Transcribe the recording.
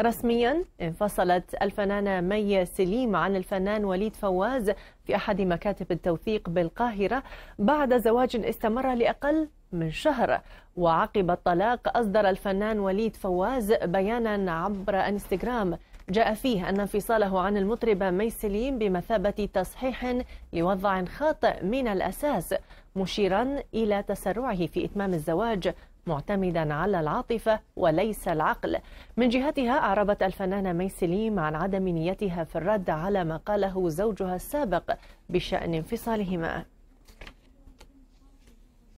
رسميا انفصلت الفنانة مي سليم عن الفنان وليد فواز في أحد مكاتب التوثيق بالقاهرة بعد زواج استمر لأقل من شهر وعقب الطلاق أصدر الفنان وليد فواز بيانا عبر انستغرام جاء فيه أن انفصاله عن المطربة مي سليم بمثابة تصحيح لوضع خاطئ من الأساس مشيرا إلى تسرعه في إتمام الزواج معتمدا على العاطفة وليس العقل من جهتها أعربت الفنانة مي سليم عن عدم نيتها في الرد على ما قاله زوجها السابق بشأن انفصالهما